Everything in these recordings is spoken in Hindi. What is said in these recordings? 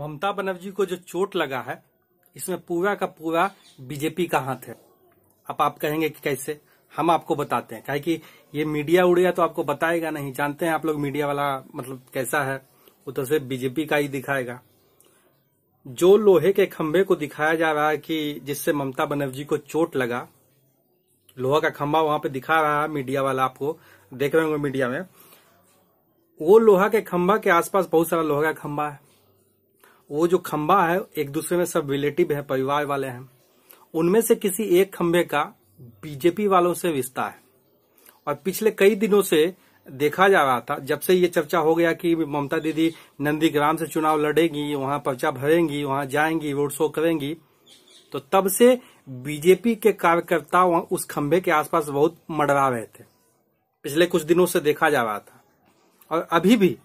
ममता बनर्जी को जो चोट लगा है इसमें पूरा का पूरा बीजेपी का हाथ है अब आप कहेंगे कि कैसे हम आपको बताते हैं क्या कि ये मीडिया उड़िया तो आपको बताएगा नहीं जानते हैं आप लोग मीडिया वाला मतलब कैसा है वो तो सिर्फ बीजेपी का ही दिखाएगा जो लोहे के खंभे को दिखाया जा रहा है कि जिससे ममता बनर्जी को चोट लगा लोहा का खंभा वहां पे दिखा रहा है मीडिया वाला आपको देख रहे होंगे मीडिया में वो लोहा के खंभा के आसपास बहुत सारा लोहा का खंभा है वो जो खंबा है एक दूसरे में सब रिलेटिव है परिवार वाले हैं उनमें से किसी एक खंबे का बीजेपी वालों से रिश्ता है और पिछले कई दिनों से देखा जा रहा था जब से ये चर्चा हो गया कि ममता दीदी नंदीग्राम से चुनाव लड़ेगी वहां पर्चा भरेंगी वहां जाएंगी रोड शो करेंगी तो तब से बीजेपी के कार्यकर्ता उस खंबे के आसपास बहुत मडरा रहे थे पिछले कुछ दिनों से देखा जा रहा था और अभी भी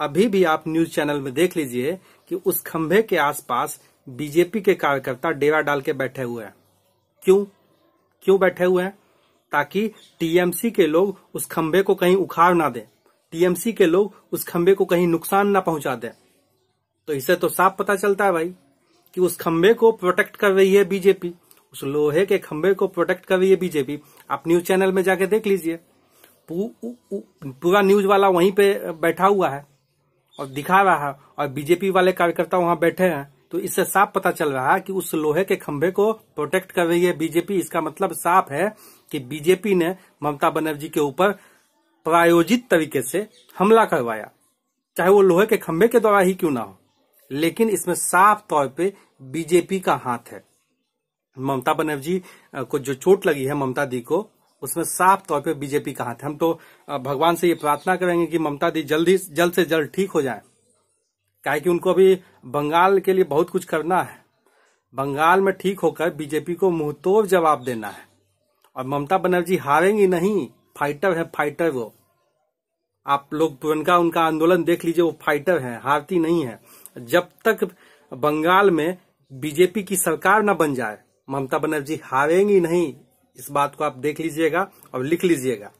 अभी भी आप न्यूज चैनल में देख लीजिए कि उस खंभे के आसपास बीजेपी के कार्यकर्ता डेरा डाल के बैठे हुए हैं क्यों क्यों बैठे हुए हैं ताकि टीएमसी के लोग उस खंबे को कहीं उखाड़ ना दें टीएमसी के लोग उस खंभे को कहीं नुकसान ना पहुंचा दें तो इसे तो साफ पता चलता है भाई कि उस खंभे को प्रोटेक्ट कर रही है बीजेपी उस लोहे के खंभे को प्रोटेक्ट कर रही है बीजेपी आप न्यूज चैनल में जाके देख लीजिए पूरा न्यूज वाला वहीं पे बैठा हुआ है और दिखा रहा है और बीजेपी वाले कार्यकर्ता वहां बैठे हैं तो इससे साफ पता चल रहा है कि उस लोहे के खंभे को प्रोटेक्ट कर रही है बीजेपी इसका मतलब साफ है कि बीजेपी ने ममता बनर्जी के ऊपर प्रायोजित तरीके से हमला करवाया चाहे वो लोहे के खंभे के द्वारा ही क्यों ना हो लेकिन इसमें साफ तौर पे बीजेपी का हाथ है ममता बनर्जी को जो चोट लगी है ममता दी को उसमें साफ तौर पे बीजेपी का हाथ है हम तो भगवान से ये प्रार्थना करेंगे कि ममता दी जल्दी जल्द से जल्द ठीक हो जाए क्या कि उनको अभी बंगाल के लिए बहुत कुछ करना है बंगाल में ठीक होकर बीजेपी को मुंह जवाब देना है और ममता बनर्जी हारेंगी नहीं फाइटर है फाइटर वो आप लोग पुरनका उनका आंदोलन देख लीजिए वो फाइटर है हारती नहीं है जब तक बंगाल में बीजेपी की सरकार न बन जाए ममता बनर्जी हारेंगी नहीं इस बात को आप देख लीजिएगा और लिख लीजिएगा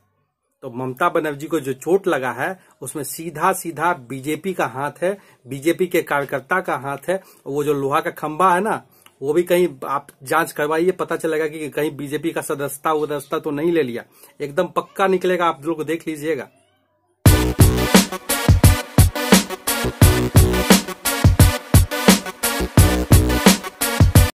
तो ममता बनर्जी को जो चोट लगा है उसमें सीधा सीधा बीजेपी का हाथ है बीजेपी के कार्यकर्ता का हाथ है वो जो लोहा का खंबा है ना वो भी कहीं आप जांच करवाइए पता चलेगा कि कहीं बीजेपी का सदस्यता वदस्यता तो नहीं ले लिया एकदम पक्का निकलेगा आप लोग देख लीजिएगा